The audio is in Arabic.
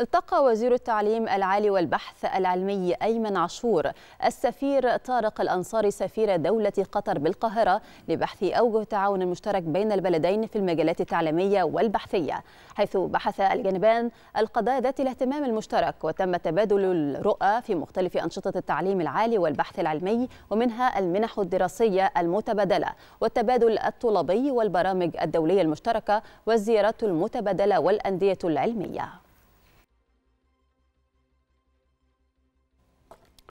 التقى وزير التعليم العالي والبحث العلمي أيمن عاشور السفير طارق الأنصاري سفير دولة قطر بالقاهرة لبحث أوجه تعاون مشترك بين البلدين في المجالات التعليمية والبحثية حيث بحث الجانبان القضايا ذات الاهتمام المشترك وتم تبادل الرؤى في مختلف أنشطة التعليم العالي والبحث العلمي ومنها المنح الدراسية المتبادلة والتبادل الطلابي والبرامج الدولية المشتركة والزيارات المتبادلة والأندية العلمية